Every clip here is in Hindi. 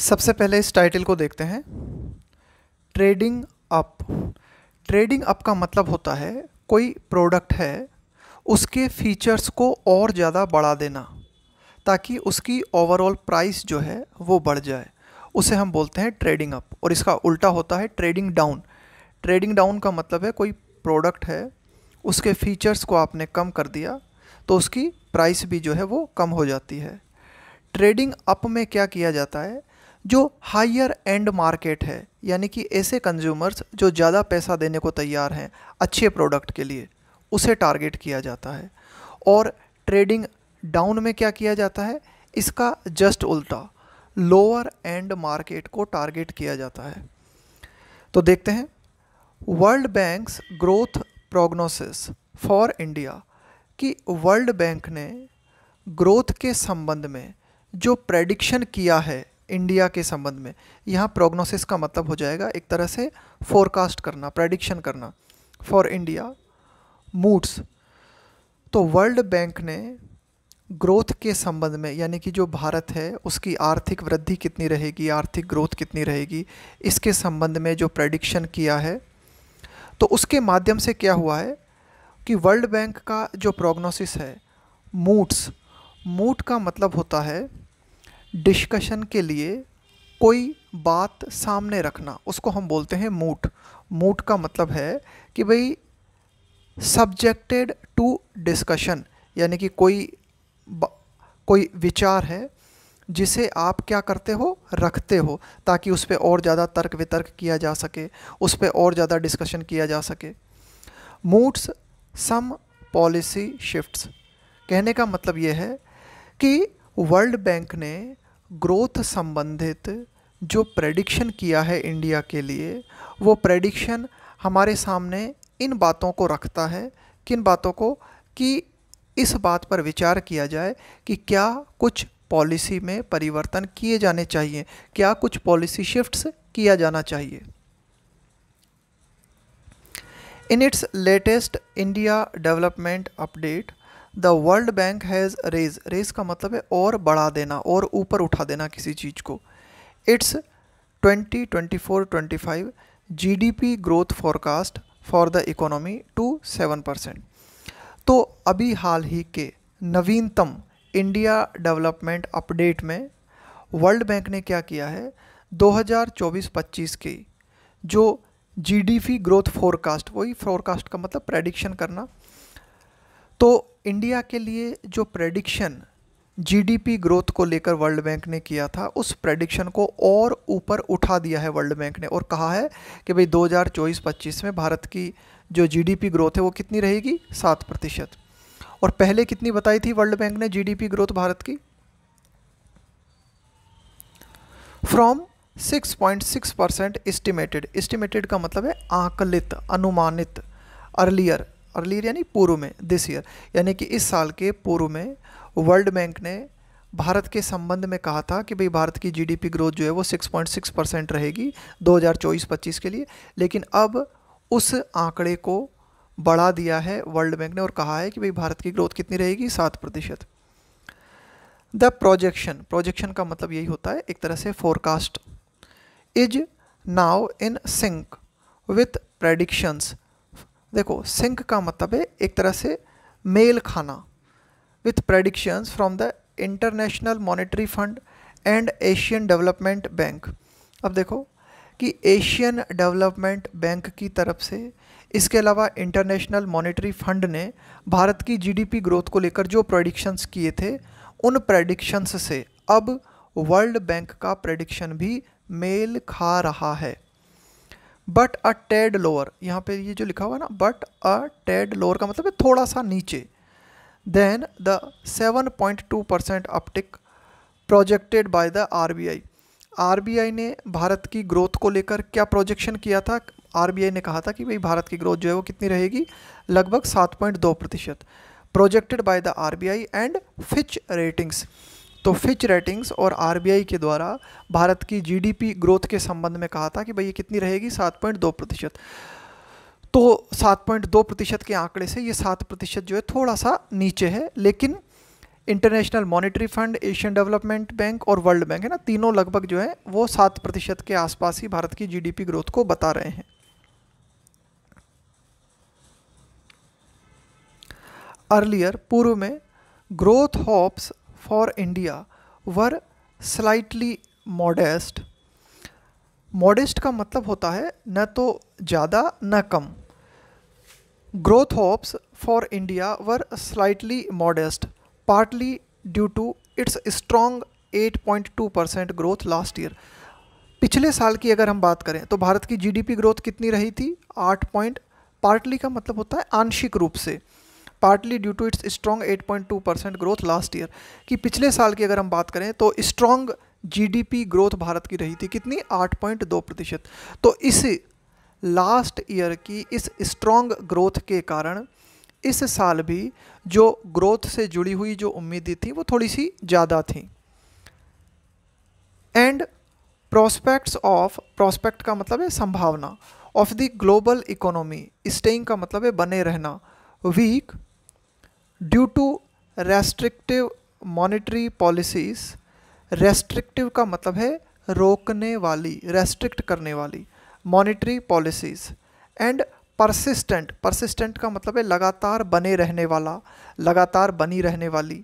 सबसे पहले इस टाइटल को देखते हैं ट्रेडिंग अप ट्रेडिंग अप का मतलब होता है कोई प्रोडक्ट है उसके फीचर्स को और ज़्यादा बढ़ा देना ताकि उसकी ओवरऑल प्राइस जो है वो बढ़ जाए उसे हम बोलते हैं ट्रेडिंग अप और इसका उल्टा होता है ट्रेडिंग डाउन ट्रेडिंग डाउन का मतलब है कोई प्रोडक्ट है उसके फीचर्स को आपने कम कर दिया तो उसकी प्राइस भी जो है वो कम हो जाती है ट्रेडिंग अप में क्या किया जाता है जो हायर एंड मार्केट है यानी कि ऐसे कंज्यूमर्स जो ज़्यादा पैसा देने को तैयार हैं अच्छे प्रोडक्ट के लिए उसे टारगेट किया जाता है और ट्रेडिंग डाउन में क्या किया जाता है इसका जस्ट उल्टा लोअर एंड मार्केट को टारगेट किया जाता है तो देखते हैं world bank's growth prognosis for India कि वर्ल्ड बैंक ने ग्रोथ के संबंध में जो प्रेडिक्शन किया है इंडिया के संबंध में यहाँ प्रोग्नोसिस का मतलब हो जाएगा एक तरह से फोरकास्ट करना प्रडिक्शन करना फॉर इंडिया मूड्स तो वर्ल्ड बैंक ने ग्रोथ के संबंध में यानी कि जो भारत है उसकी आर्थिक वृद्धि कितनी रहेगी आर्थिक ग्रोथ कितनी रहेगी इसके संबंध में जो प्रडिक्शन किया है तो उसके माध्यम से क्या हुआ है कि वर्ल्ड बैंक का जो प्रोग्नोसिस है मूट्स मूट का मतलब होता है डिस्कशन के लिए कोई बात सामने रखना उसको हम बोलते हैं मूट मूट का मतलब है कि भाई सब्जेक्टेड टू डिस्कशन यानी कि कोई कोई विचार है जिसे आप क्या करते हो रखते हो ताकि उस पर और ज़्यादा तर्क वितर्क किया जा सके उस पर और ज़्यादा डिस्कशन किया जा सके मूड्स सम पॉलिसी शिफ्ट्स कहने का मतलब यह है कि वर्ल्ड बैंक ने ग्रोथ संबंधित जो प्रेडिक्शन किया है इंडिया के लिए वो प्रेडिक्शन हमारे सामने इन बातों को रखता है किन बातों को कि इस बात पर विचार किया जाए कि क्या कुछ पॉलिसी में परिवर्तन किए जाने चाहिए क्या कुछ पॉलिसी शिफ्ट्स किया जाना चाहिए in its latest India development update the world bank has raise raise का मतलब है और बढ़ा देना और ऊपर उठा देना किसी चीज़ को its 2024 25 GDP growth forecast for the economy to seven percent तो अभी हाल ही के नवीनतम इंडिया डेवलपमेंट अपडेट में वर्ल्ड बैंक ने क्या किया है 2024-25 की जो जीडीपी ग्रोथ फोरकास्ट वही फोरकास्ट का मतलब प्रेडिक्शन करना तो इंडिया के लिए जो प्रेडिक्शन जीडीपी ग्रोथ को लेकर वर्ल्ड बैंक ने किया था उस प्रेडिक्शन को और ऊपर उठा दिया है वर्ल्ड बैंक ने और कहा है कि भाई 2024-25 में भारत की जो जीडीपी ग्रोथ है वो कितनी रहेगी सात प्रतिशत और पहले कितनी बताई थी वर्ल्ड बैंक ने जीडीपी ग्रोथ भारत की फ्रॉम 6.6 परसेंट एस्टिमेटेड एस्टिमेटेड का मतलब है आकलित अनुमानित अर्लियर अर्लियर यानी पूर्व में दिस ईयर यानी कि इस साल के पूर्व में वर्ल्ड बैंक ने भारत के संबंध में कहा था कि भाई भारत की जीडीपी ग्रोथ जो है वो 6.6 परसेंट रहेगी 2024-25 के लिए लेकिन अब उस आंकड़े को बढ़ा दिया है वर्ल्ड बैंक ने और कहा है कि भाई भारत की ग्रोथ कितनी रहेगी सात प्रतिशत द प्रोजेक्शन प्रोजेक्शन का मतलब यही होता है एक तरह से forecast is now in sync with predictions देखो सिंक का मतलब है एक तरह से मेल खाना with predictions from the international monetary fund and Asian development bank अब देखो कि एशियन डेवलपमेंट बैंक की तरफ से इसके अलावा इंटरनेशनल मॉनेटरी फंड ने भारत की जीडीपी ग्रोथ को लेकर जो प्रेडिक्शंस किए थे उन प्रेडिक्शंस से अब वर्ल्ड बैंक का प्रेडिक्शन भी मेल खा रहा है बट अ टेड लोअर यहाँ पे ये जो लिखा हुआ है ना बट अ टेड लोअर का मतलब है थोड़ा सा नीचे than the seven point two percent uptick projected by the B I ने भारत की ग्रोथ को लेकर क्या प्रोजेक्शन किया था आई ने कहा था कि भाई भारत की ग्रोथ जो है वो कितनी रहेगी लगभग सात पॉइंट दो प्रतिशत projected by the I and Fitch ratings तो फिच रेटिंग्स और आरबीआई के द्वारा भारत की जीडीपी ग्रोथ के संबंध में कहा था कि भाई ये कितनी रहेगी सात पॉइंट दो प्रतिशत तो सात पॉइंट दो प्रतिशत के आंकड़े से ये सात प्रतिशत जो है थोड़ा सा नीचे है लेकिन international monetary fund Asian development bank और वर्ल्ड बैंक है ना तीनों लगभग जो है वो सात प्रतिशत के आसपास ही भारत की जीडीपी ग्रोथ को बता रहे हैं अर्लियर पूर्व में growth hopes for India were slightly modest. Modest का मतलब होता है न तो ज़्यादा न कम growth hopes for India were slightly modest partly due to its strong 8.2 percent growth last year पिछले साल की अगर हम बात करें तो भारत की जीडीपी ग्रोथ कितनी रही थी 8 पॉइंट पार्टली का मतलब होता है आंशिक रूप से partly due to its strong 8.2 percent growth last year कि पिछले साल की अगर हम बात करें तो स्ट्रॉन्ग जीडीपी ग्रोथ भारत की रही थी कितनी 8.2 प्रतिशत तो इस लास्ट ईयर की इस स्ट्रॉन्ग ग्रोथ के कारण इस साल भी जो ग्रोथ से जुड़ी हुई जो उम्मीदें थी वो थोड़ी सी ज़्यादा थी एंड प्रोस्पेक्ट्स ऑफ प्रोस्पेक्ट का मतलब है संभावना of the global economy staying का मतलब है बने रहना weak due to restrictive monetary policies restrictive का मतलब है रोकने वाली रेस्ट्रिक्ट करने वाली monetary policies and persistent persistent का मतलब है लगातार बने रहने वाला लगातार बनी रहने वाली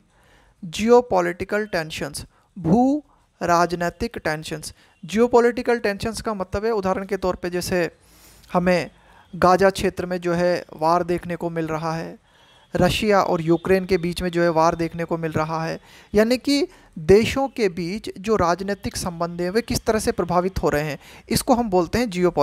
जियो पॉलिटिकल टेंशन्स भू राजनैतिक टेंशंस जियो पॉलिटिकल टेंशन्स का मतलब है उदाहरण के तौर पे जैसे हमें गाजा क्षेत्र में जो है वार देखने को मिल रहा है रशिया और यूक्रेन के बीच में जो है वार देखने को मिल रहा है यानी कि देशों के बीच जो राजनीतिक संबंध हैं वे किस तरह से प्रभावित हो रहे हैं इसको हम बोलते हैं जियो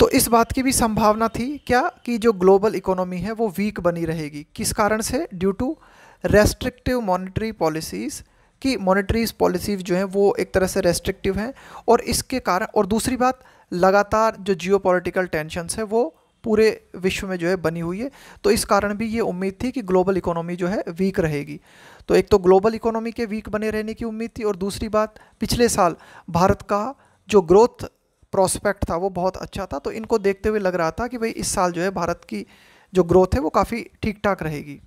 तो इस बात की भी संभावना थी क्या कि जो ग्लोबल इकोनॉमी है वो वीक बनी रहेगी किस कारण से due to restrictive monetary policies की मॉनिटरीज पॉलिसीज जो हैं वो एक तरह से रेस्ट्रिक्टिव हैं और इसके कारण और दूसरी बात लगातार जो जियो पोलिटिकल टेंशनस है वो पूरे विश्व में जो है बनी हुई है तो इस कारण भी ये उम्मीद थी कि ग्लोबल इकोनॉमी जो है वीक रहेगी तो एक तो ग्लोबल इकोनॉमी के वीक बने रहने की उम्मीद थी और दूसरी बात पिछले साल भारत का जो ग्रोथ प्रोस्पेक्ट था वो बहुत अच्छा था तो इनको देखते हुए लग रहा था कि भाई इस साल जो है भारत की जो ग्रोथ है वो काफ़ी ठीक ठाक रहेगी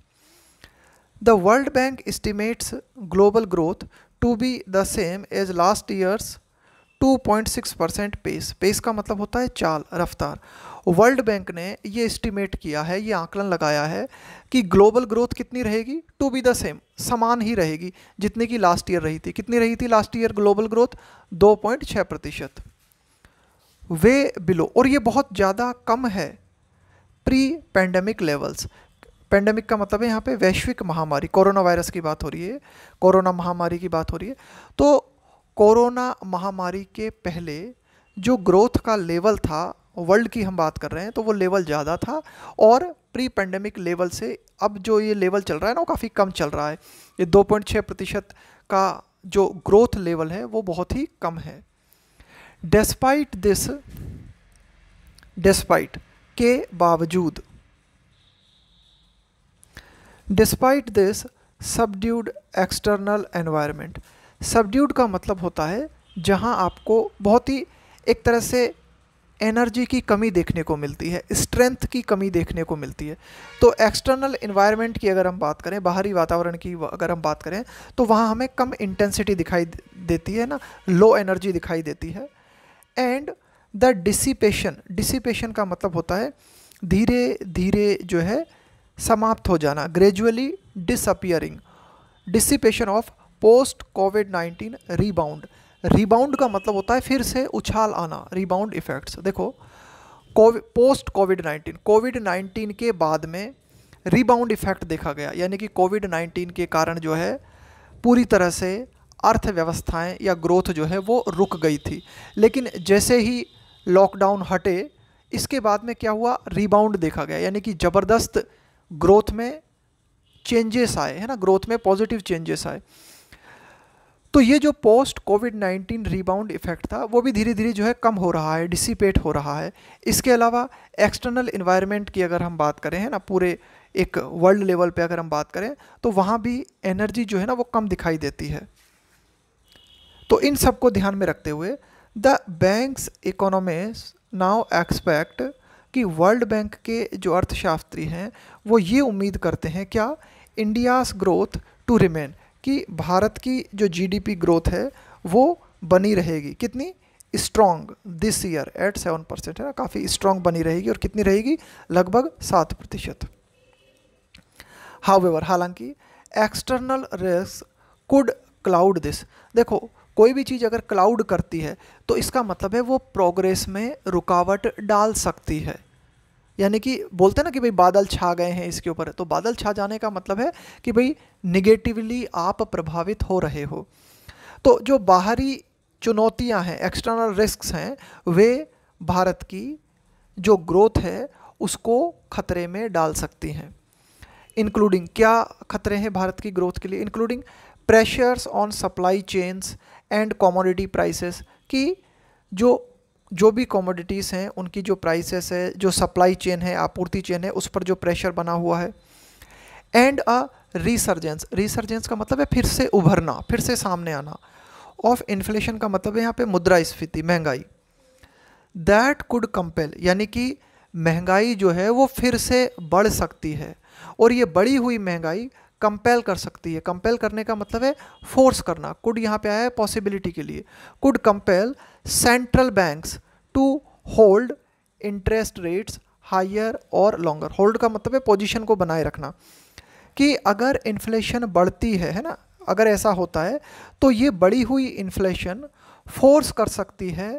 the world bank estimates global growth to be the same as last year's 2.6 percent pace pace का मतलब होता है चाल रफ्तार वर्ल्ड बैंक ने ये एस्टिमेट किया है ये आंकलन लगाया है कि ग्लोबल ग्रोथ कितनी रहेगी टू बी द सेम समान ही रहेगी जितने की लास्ट ईयर रही थी कितनी रही थी लास्ट ईयर ग्लोबल ग्रोथ 2.6 प्रतिशत वे बिलो और ये बहुत ज़्यादा कम है प्री पैंडमिक लेवल्स पेंडेमिक का मतलब है यहाँ पे वैश्विक महामारी कोरोना वायरस की बात हो रही है कोरोना महामारी की बात हो रही है तो कोरोना महामारी के पहले जो ग्रोथ का लेवल था वर्ल्ड की हम बात कर रहे हैं तो वो लेवल ज़्यादा था और प्री पेंडेमिक लेवल से अब जो ये लेवल चल रहा है ना वो काफ़ी कम चल रहा है ये 2.6 प्रतिशत का जो ग्रोथ लेवल है वो बहुत ही कम है डेस्पाइट दिस डिस्पाइट के बावजूद despite this subdued external environment subdued का मतलब होता है जहाँ आपको बहुत ही एक तरह से एनर्जी की कमी देखने को मिलती है स्ट्रेंथ की कमी देखने को मिलती है तो एक्सटर्नल इन्वायरमेंट की अगर हम बात करें बाहरी वातावरण की अगर हम बात करें तो वहाँ हमें कम इंटेंसिटी दिखाई देती है ना लो एनर्जी दिखाई देती है एंड द डिसिपेशन डिसिपेशन का मतलब होता है धीरे धीरे जो है समाप्त हो जाना gradually disappearing dissipation of post covid nineteen rebound rebound का मतलब होता है फिर से उछाल आना रीबाउंड इफ़ेक्ट्स देखो covid post covid nineteen covid nineteen के बाद में रीबाउंड इफ़ेक्ट देखा गया यानी कि कोविड नाइन्टीन के कारण जो है पूरी तरह से अर्थव्यवस्थाएं या ग्रोथ जो है वो रुक गई थी लेकिन जैसे ही लॉकडाउन हटे इसके बाद में क्या हुआ रीबाउंड देखा गया यानी कि ज़बरदस्त ग्रोथ में चेंजेस आए है ना ग्रोथ में पॉजिटिव चेंजेस आए तो ये जो पोस्ट कोविड 19 रिबाउंड इफ़ेक्ट था वो भी धीरे धीरे जो है कम हो रहा है डिसिपेट हो रहा है इसके अलावा एक्सटर्नल इन्वायरमेंट की अगर हम बात करें है ना पूरे एक वर्ल्ड लेवल पे अगर हम बात करें तो वहाँ भी एनर्जी जो है ना वो कम दिखाई देती है तो इन सब को ध्यान में रखते हुए the bank's economist now expect कि वर्ल्ड बैंक के जो अर्थशास्त्री हैं वो ये उम्मीद करते हैं क्या इंडियाज़ ग्रोथ टू रिमेन कि भारत की जो जीडीपी ग्रोथ है वो बनी रहेगी कितनी strong this year at seven percent है ना काफ़ी स्ट्रॉन्ग बनी रहेगी और कितनी रहेगी लगभग सात प्रतिशत हाउ हालांकि external risks could cloud this देखो कोई भी चीज़ अगर क्लाउड करती है तो इसका मतलब है वो प्रोग्रेस में रुकावट डाल सकती है यानी कि बोलते हैं ना कि भाई बादल छा गए हैं इसके ऊपर तो बादल छा जाने का मतलब है कि भाई निगेटिवली आप प्रभावित हो रहे हो तो जो बाहरी चुनौतियां हैं एक्सटर्नल रिस्क हैं वे भारत की जो ग्रोथ है उसको खतरे में डाल सकती हैं इंक्लूडिंग क्या खतरे हैं भारत की ग्रोथ के लिए including pressures on supply chains and commodity prices की जो जो भी कॉमोडिटीज़ हैं उनकी जो प्राइसेस है जो सप्लाई चेन है आपूर्ति चेन है उस पर जो प्रेशर बना हुआ है एंड अ रिसर्जेंस रिसर्जेंस का मतलब है फिर से उभरना फिर से सामने आना ऑफ इन्फ्लेशन का मतलब है यहाँ पे मुद्रा स्फीति महंगाई दैट कुड कंपेल यानी कि महंगाई जो है वो फिर से बढ़ सकती है और ये बढ़ी हुई महंगाई कंपेल कर सकती है कंपेल करने का मतलब है फोर्स करना कुड यहाँ पे आया है पॉसिबिलिटी के लिए could compel central banks to hold interest rates higher और लॉन्गर होल्ड का मतलब है पोजीशन को बनाए रखना कि अगर इन्फ्लेशन बढ़ती है है ना अगर ऐसा होता है तो ये बढ़ी हुई इन्फ्लेशन फोर्स कर सकती है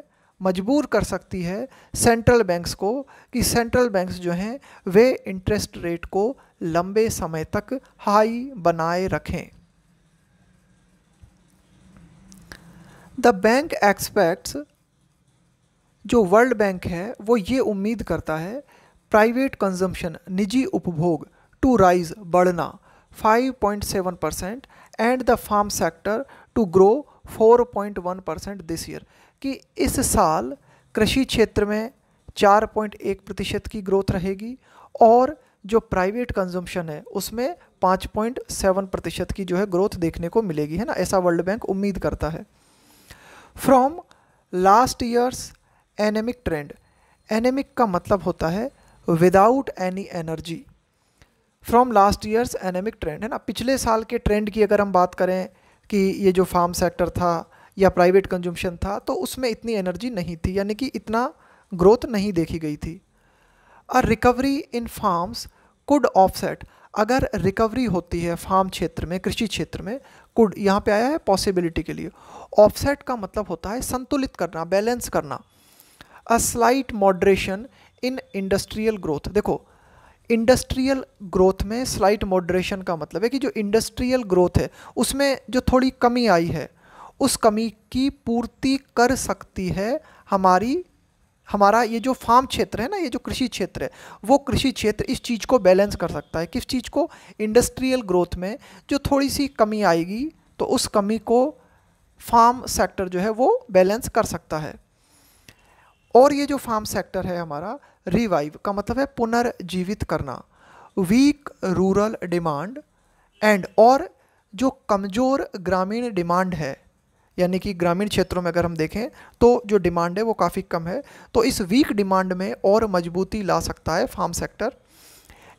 मजबूर कर सकती है सेंट्रल बैंक्स को कि सेंट्रल बैंक्स जो हैं वे इंटरेस्ट रेट को लंबे समय तक हाई बनाए रखें द बैंक एक्सपेक्ट्स जो वर्ल्ड बैंक है वो ये उम्मीद करता है प्राइवेट कंजम्पशन निजी उपभोग टू राइज बढ़ना 5.7 percent and the farm sector to grow 4.1 percent this year कि इस साल कृषि क्षेत्र में 4.1 प्रतिशत की ग्रोथ रहेगी और जो प्राइवेट कंजम्पशन है उसमें 5.7 प्रतिशत की जो है ग्रोथ देखने को मिलेगी है ना ऐसा वर्ल्ड बैंक उम्मीद करता है from last years anaemic trend anaemic का मतलब होता है without any energy from last years anaemic trend है ना पिछले साल के ट्रेंड की अगर हम बात करें कि ये जो फार्म सेक्टर था या प्राइवेट कंजम्पशन था तो उसमें इतनी एनर्जी नहीं थी यानी कि इतना ग्रोथ नहीं देखी गई थी और recovery in farms could offset अगर रिकवरी होती है फार्म क्षेत्र में कृषि क्षेत्र में कुड यहाँ पे आया है पॉसिबिलिटी के लिए ऑफसेट का मतलब होता है संतुलित करना बैलेंस करना a slight moderation in industrial growth देखो इंडस्ट्रियल ग्रोथ में स्लाइट मॉड्रेशन का मतलब है कि जो इंडस्ट्रियल ग्रोथ है उसमें जो थोड़ी कमी आई है उस कमी की पूर्ति कर सकती है हमारी हमारा ये जो फार्म क्षेत्र है ना ये जो कृषि क्षेत्र है वो कृषि क्षेत्र इस चीज़ को बैलेंस कर सकता है किस चीज़ को इंडस्ट्रियल ग्रोथ में जो थोड़ी सी कमी आएगी तो उस कमी को फार्म सेक्टर जो है वो बैलेंस कर सकता है और ये जो फार्म सेक्टर है हमारा रिवाइव का मतलब है पुनर्जीवित करना वीक रूरल डिमांड एंड और जो कमज़ोर ग्रामीण डिमांड है यानी कि ग्रामीण क्षेत्रों में अगर हम देखें तो जो डिमांड है वो काफ़ी कम है तो इस वीक डिमांड में और मजबूती ला सकता है फार्म सेक्टर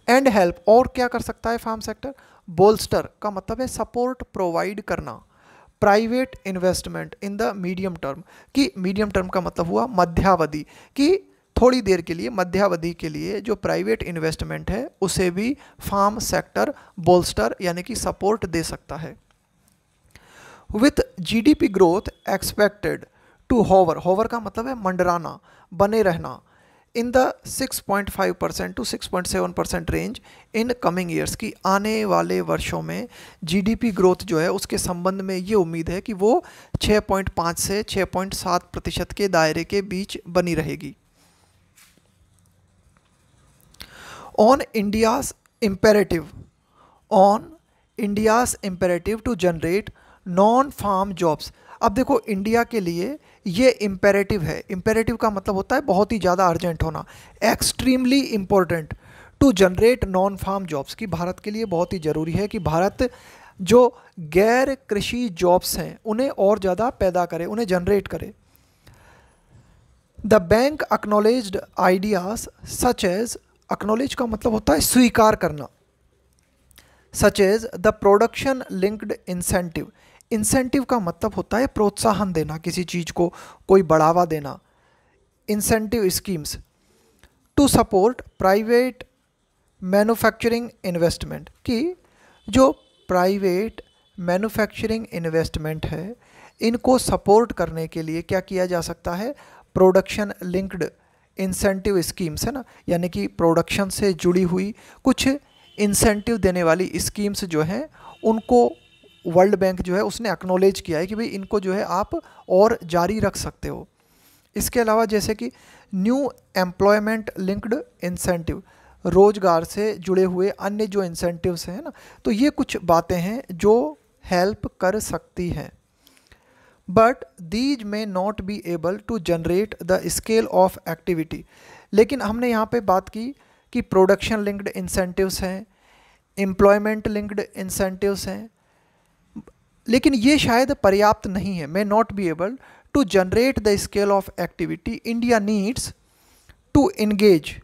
एंड हेल्प और क्या कर सकता है फार्म सेक्टर बोल्स्टर का मतलब है सपोर्ट प्रोवाइड करना private investment in the medium term कि मीडियम टर्म का मतलब हुआ मध्यावधि कि थोड़ी देर के लिए मध्यावधि के लिए जो प्राइवेट इन्वेस्टमेंट है उसे भी फार्म सेक्टर बोल्स्टर यानी कि सपोर्ट दे सकता है with GDP growth expected to hover hover का मतलब है मंडराना बने रहना in the 6.5 percent to 6.7 percent range in coming years की आने वाले वर्षों में जीडीपी ग्रोथ जो है उसके संबंध में ये उम्मीद है कि वो 6.5 से 6.7 प्रतिशत के दायरे के बीच बनी रहेगी on India's imperative on India's imperative to generate non farm jobs अब देखो इंडिया के लिए ये इम्पेरेटिव है इम्पेरेटिव का मतलब होता है बहुत ही ज़्यादा अर्जेंट होना extremely important to generate non farm jobs की भारत के लिए बहुत ही ज़रूरी है कि भारत जो गैर कृषि जॉब्स हैं उन्हें और ज़्यादा पैदा करे उन्हें जनरेट करे the bank acknowledge ideas such as acknowledge का मतलब होता है स्वीकार करना such as the production linked incentive incentive का मतलब होता है प्रोत्साहन देना किसी चीज़ को कोई बढ़ावा देना incentive schemes to support private manufacturing investment कि जो प्राइवेट मैन्युफैक्चरिंग इन्वेस्टमेंट है इनको सपोर्ट करने के लिए क्या किया जा सकता है प्रोडक्शन लिंक्ड इंसेंटिव स्कीम्स है ना यानी कि प्रोडक्शन से जुड़ी हुई कुछ इंसेंटिव देने वाली स्कीम्स जो हैं उनको वर्ल्ड बैंक जो है उसने एक्नोलेज किया है कि भाई इनको जो है आप और जारी रख सकते हो इसके अलावा जैसे कि न्यू एम्प्लॉयमेंट लिंक्ड इंसेंटिव रोजगार से जुड़े हुए अन्य जो इंसेंटिवस हैं ना तो ये कुछ बातें हैं जो हेल्प कर सकती हैं but these may not be able to generate the scale of activity लेकिन हमने यहाँ पे बात की कि प्रोडक्शन लिंक्ड इंसेंटिवस हैं एम्प्लॉयमेंट लिंक्ड इंसेंटिव्स हैं लेकिन ये शायद पर्याप्त नहीं है may not be able to generate the scale of activity India needs to engage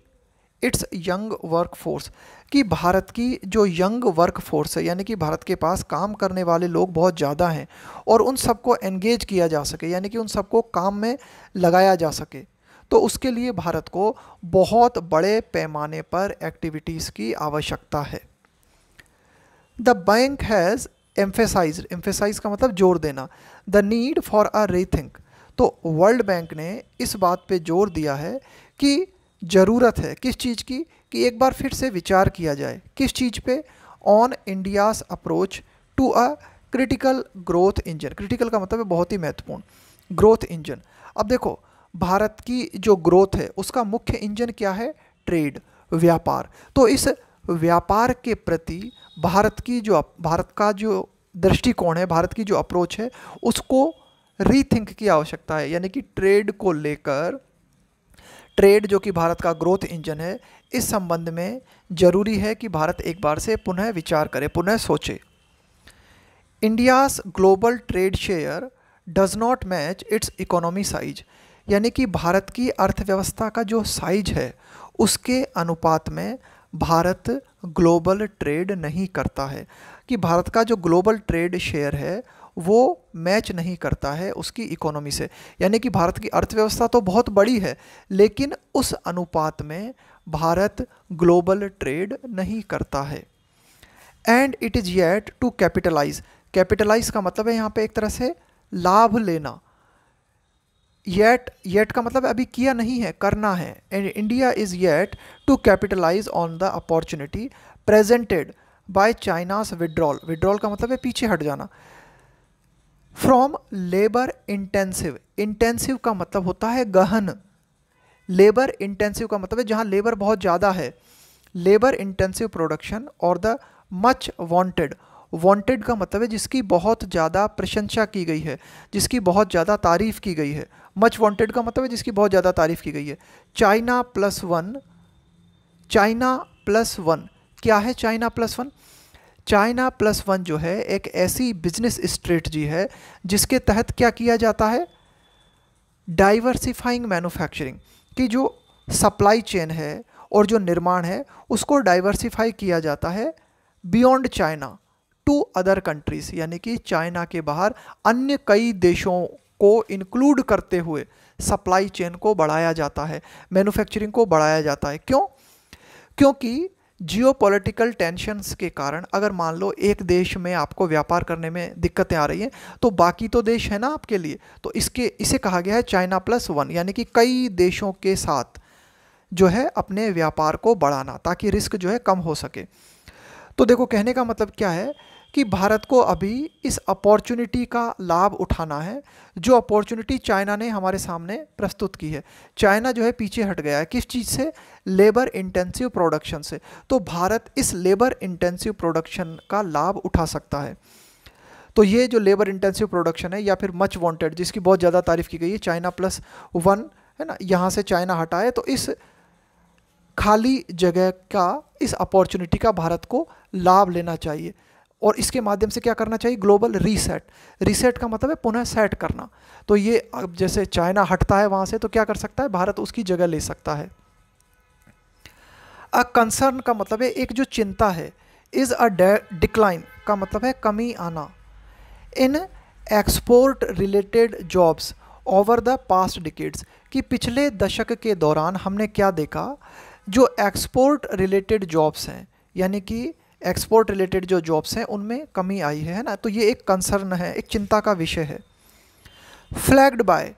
its young work force कि भारत की जो यंग वर्क फोर्स है यानी कि भारत के पास काम करने वाले लोग बहुत ज़्यादा हैं और उन सबको एंगेज किया जा सके यानी कि उन सबको काम में लगाया जा सके तो उसके लिए भारत को बहुत बड़े पैमाने पर एक्टिविटीज़ की आवश्यकता है the bank has emphasise emphasise का मतलब जोर देना the need for a rethink तो वर्ल्ड बैंक ने इस बात पे जोर दिया है कि ज़रूरत है किस चीज़ की कि एक बार फिर से विचार किया जाए किस चीज़ पे on India's approach to a critical growth engine critical का मतलब है बहुत ही महत्वपूर्ण ग्रोथ इंजन अब देखो भारत की जो ग्रोथ है उसका मुख्य इंजन क्या है ट्रेड व्यापार तो इस व्यापार के प्रति भारत की जो भारत का जो दृष्टिकोण है भारत की जो अप्रोच है उसको रीथिंक की आवश्यकता है यानी कि ट्रेड को लेकर ट्रेड जो कि भारत का ग्रोथ इंजन है इस संबंध में जरूरी है कि भारत एक बार से पुनः विचार करे पुनः सोचे India's global trade share does not match its economy size यानी कि भारत की अर्थव्यवस्था का जो साइज है उसके अनुपात में भारत ग्लोबल ट्रेड नहीं करता है कि भारत का जो ग्लोबल ट्रेड शेयर है वो मैच नहीं करता है उसकी इकोनॉमी से यानी कि भारत की अर्थव्यवस्था तो बहुत बड़ी है लेकिन उस अनुपात में भारत ग्लोबल ट्रेड नहीं करता है and it is yet to capitalise capitalise का मतलब है यहाँ पे एक तरह से लाभ लेना येट येट का मतलब अभी किया नहीं है करना है and India is yet to capitalise on the opportunity presented by China's withdrawal withdrawal का मतलब है पीछे हट जाना फ्रॉम लेबर इंटेंसिव इंटेंसिव का मतलब होता है गहन लेबर इंटेंसिव का मतलब है जहाँ लेबर बहुत ज़्यादा है लेबर इंटेंसिव प्रोडक्शन और द मच वांटेड वांटेड का मतलब है जिसकी बहुत ज़्यादा प्रशंसा की गई है जिसकी बहुत ज़्यादा तारीफ़ की गई है मच वांटेड का मतलब है जिसकी बहुत ज़्यादा तारीफ़ की गई है China plus one China plus one क्या है China plus one China plus one जो है एक ऐसी बिजनेस स्ट्रेटजी है जिसके तहत क्या किया जाता है डाइवर्सिफाइंग मैन्युफैक्चरिंग कि जो सप्लाई चेन है और जो निर्माण है उसको डाइवर्सिफाई किया जाता है beyond China to other countries यानी कि चाइना के बाहर अन्य कई देशों को इंक्लूड करते हुए सप्लाई चेन को बढ़ाया जाता है मैन्युफैक्चरिंग को बढ़ाया जाता है क्यों क्योंकि जियोपॉलिटिकल टेंशंस के कारण अगर मान लो एक देश में आपको व्यापार करने में दिक्कतें आ रही हैं तो बाकी तो देश है ना आपके लिए तो इसके इसे कहा गया है चाइना प्लस वन यानी कि कई देशों के साथ जो है अपने व्यापार को बढ़ाना ताकि रिस्क जो है कम हो सके तो देखो कहने का मतलब क्या है कि भारत को अभी इस अपॉर्चुनिटी का लाभ उठाना है जो अपॉर्चुनिटी चाइना ने हमारे सामने प्रस्तुत की है चाइना जो है पीछे हट गया है किस चीज़ से लेबर इंटेंसिव प्रोडक्शन से तो भारत इस लेबर इंटेंसिव प्रोडक्शन का लाभ उठा सकता है तो ये जो लेबर इंटेंसिव प्रोडक्शन है या फिर मच वांटेड जिसकी बहुत ज़्यादा तारीफ़ की गई है चाइना प्लस वन है ना यहाँ से चाइना हटाए तो इस खाली जगह का इस अपॉर्चुनिटी का भारत को लाभ लेना चाहिए और इसके माध्यम से क्या करना चाहिए ग्लोबल रीसेट रीसेट का मतलब है पुनः सेट करना तो ये अब जैसे चाइना हटता है वहाँ से तो क्या कर सकता है भारत उसकी जगह ले सकता है अ कंसर्न का मतलब है एक जो चिंता है इज़ अ डिक्लाइन का मतलब है कमी आना in export related jobs over the past decades कि पिछले दशक के दौरान हमने क्या देखा जो एक्सपोर्ट रिलेटेड जॉब्स हैं यानी कि एक्सपोर्ट रिलेटेड जो जॉब्स हैं उनमें कमी आई है ना तो ये एक कंसर्न है एक चिंता का विषय है फ्लैग्ड बाय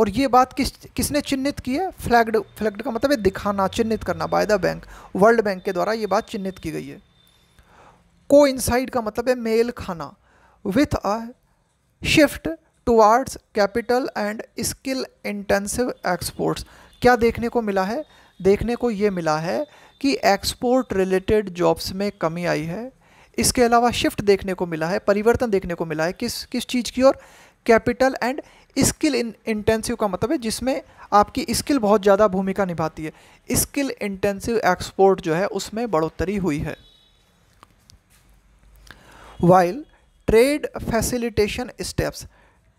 और ये बात किस किसने चिन्हित की है फ्लैग्ड फ्लैग्ड का मतलब है दिखाना चिन्हित करना by the bank world bank के द्वारा ये बात चिन्हित की गई है को इनसाइड का मतलब है मेल खाना with a shift towards capital and skill intensive exports क्या देखने को मिला है देखने को ये मिला है कि एक्सपोर्ट रिलेटेड जॉब्स में कमी आई है इसके अलावा शिफ्ट देखने को मिला है परिवर्तन देखने को मिला है किस किस चीज़ की ओर capital and skill in intensive का मतलब है जिसमें आपकी स्किल बहुत ज़्यादा भूमिका निभाती है स्किल इंटेंसिव एक्सपोर्ट जो है उसमें बढ़ोतरी हुई है while trade facilitation steps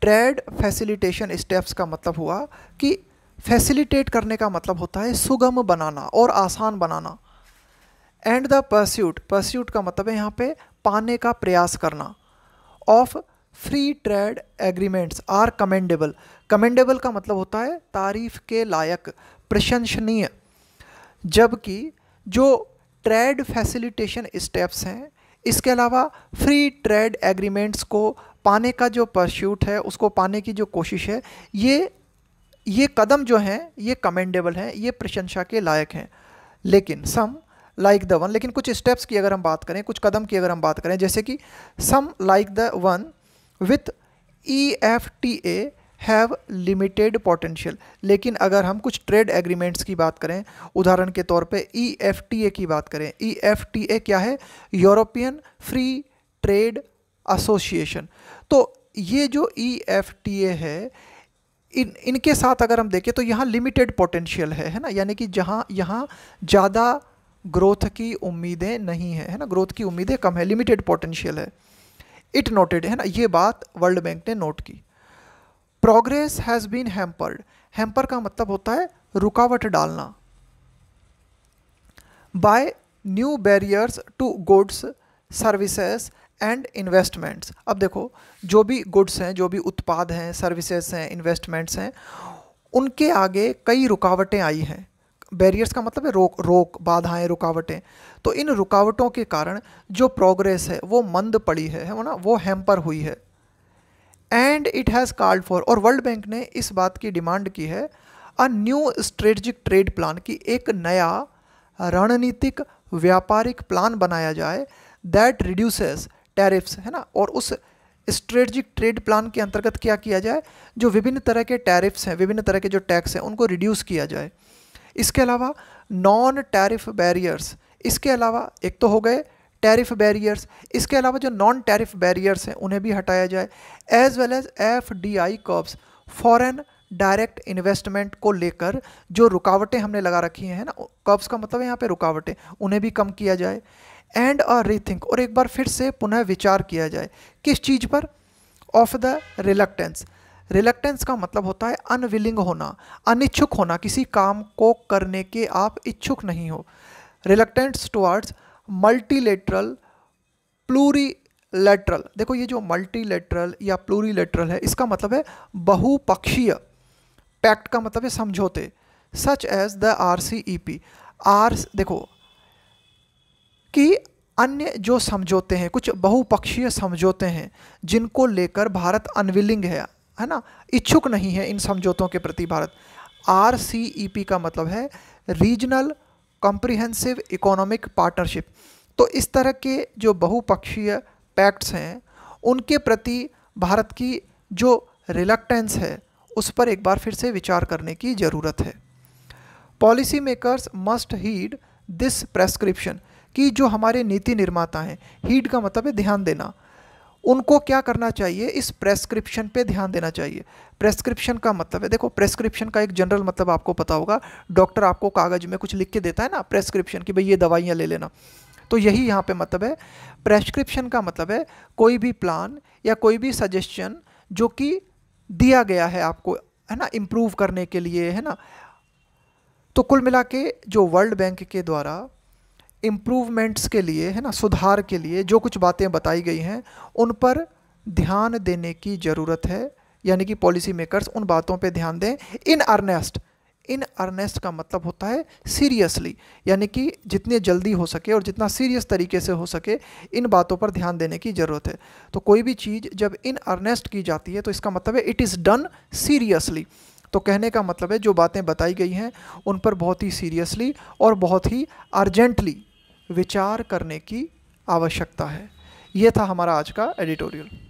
trade facilitation steps का मतलब हुआ कि फैसिलिटेट करने का मतलब होता है सुगम बनाना और आसान बनाना एंड द परस्यूट परस्यूट का मतलब है यहाँ पे पाने का प्रयास करना of free trade agreements are commendable commendable का मतलब होता है तारीफ़ के लायक प्रशंसनीय जबकि जो ट्रेड फैसिलिटेशन स्टेप्स हैं इसके अलावा फ्री ट्रेड एग्रीमेंट्स को पाने का जो परस्यूट है उसको पाने की जो कोशिश है ये ये कदम जो हैं ये कमेंडेबल हैं ये प्रशंसा के लायक हैं लेकिन सम लाइक द वन लेकिन कुछ स्टेप्स की अगर हम बात करें कुछ कदम की अगर हम बात करें जैसे कि some like the one with E F T A have limited potential लेकिन अगर हम कुछ ट्रेड एग्रीमेंट्स की बात करें उदाहरण के तौर पे ई एफ टी ए की बात करें ई एफ टी ए क्या है यूरोपियन फ्री ट्रेड एसोसिएशन तो ये जो ई एफ टी ए है इन इनके साथ अगर हम देखें तो यहाँ लिमिटेड पोटेंशियल है है ना यानी कि जहाँ यहाँ ज़्यादा ग्रोथ की उम्मीदें नहीं है है ना ग्रोथ की उम्मीदें कम है लिमिटेड पोटेंशियल है इट नोटेड है ना ये बात वर्ल्ड बैंक ने नोट की progress has been hampered hamper का मतलब होता है रुकावट डालना by new barriers to goods services and investments अब देखो जो भी गुड्स हैं जो भी उत्पाद हैं सर्विसेज हैं इन्वेस्टमेंट्स हैं उनके आगे कई रुकावटें आई हैं बैरियर्स का मतलब है रोक रोक बाधाएं रुकावटें तो इन रुकावटों के कारण जो प्रोग्रेस है वो मंद पड़ी है है ना वो हैम्पर हुई है and it has called for और वर्ल्ड बैंक ने इस बात की डिमांड की है a new strategic trade plan की एक नया रणनीतिक व्यापारिक प्लान बनाया जाए दैट रिड्यूसेस टैरिफ्स है ना और उस स्ट्रेटजिक ट्रेड प्लान के अंतर्गत क्या किया जाए जो विभिन्न तरह के टैरिफ्स हैं विभिन्न तरह के जो टैक्स हैं उनको रिड्यूस किया जाए इसके अलावा नॉन टैरिफ बैरियर्स इसके अलावा एक तो हो गए टैरिफ बैरियर्स इसके अलावा जो नॉन टैरिफ बैरियर्स हैं उन्हें भी हटाया जाए as well as F D I curbs foreign direct investment को लेकर जो रुकावटें हमने लगा रखी हैं ना कॉप्स का मतलब यहाँ पे रुकावटें उन्हें भी कम किया जाए एंड अ रीथिंक और एक बार फिर से पुनः विचार किया जाए किस चीज़ पर ऑफ द रिलक्टेंस रिलक्टेंस का मतलब होता है अनविलिंग होना अनिच्छुक होना किसी काम को करने के आप इच्छुक नहीं हो reluctance towards multilateral plurilateral देखो ये जो मल्टीलेटरल या लेटरल है इसका मतलब है बहुपक्षीय पैक्ट का मतलब है समझौते such as the R C E P R देखो अन्य जो समझौते हैं कुछ बहुपक्षीय समझौते हैं जिनको लेकर भारत अनविलिंग है है ना इच्छुक नहीं है इन समझौतों के प्रति Bharat R C E P का मतलब है रीजनल कॉम्प्रिहेंसिव इकोनॉमिक पार्टनरशिप तो इस तरह के जो बहुपक्षीय पैक्ट्स हैं उनके प्रति भारत की जो रिलक्टेंस है उस पर एक बार फिर से विचार करने की ज़रूरत है policy makers must heed this prescription कि जो हमारे नीति निर्माता हैं हीट का मतलब है ध्यान देना उनको क्या करना चाहिए इस प्रेस्क्रिप्शन पे ध्यान देना चाहिए प्रेस्क्रिप्शन का मतलब है देखो प्रेस्क्रिप्शन का एक जनरल मतलब आपको पता होगा डॉक्टर आपको कागज़ में कुछ लिख के देता है ना प्रेस्क्रिप्शन कि भाई ये दवाइयाँ ले लेना तो यही यहाँ पे मतलब है प्रेस्क्रिप्शन का मतलब है कोई भी प्लान या कोई भी सजेशन जो कि दिया गया है आपको है ना इम्प्रूव करने के लिए है ना तो कुल मिला के जो वर्ल्ड बैंक के द्वारा इम्प्रूवमेंट्स के लिए है ना सुधार के लिए जो कुछ बातें बताई गई हैं उन पर ध्यान देने की ज़रूरत है यानी कि पॉलिसी मेकर्स उन बातों पे ध्यान दें इन अर्नेस्ट इन अर्नेस्ट का मतलब होता है सीरियसली यानी कि जितने जल्दी हो सके और जितना सीरियस तरीके से हो सके इन बातों पर ध्यान देने की ज़रूरत है तो कोई भी चीज़ जब इन अर्नेस्ट की जाती है तो इसका मतलब है इट इज़ डन सीरियसली तो कहने का मतलब है जो बातें बताई गई हैं उन पर बहुत ही सीरियसली और बहुत ही अर्जेंटली विचार करने की आवश्यकता है ये था हमारा आज का एडिटोरियल